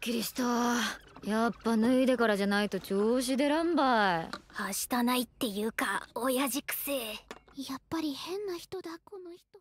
きりしたやっぱ脱いでからじゃないと調子出らんばいはしたないっていうか親父くせえやっぱり変な人だこの人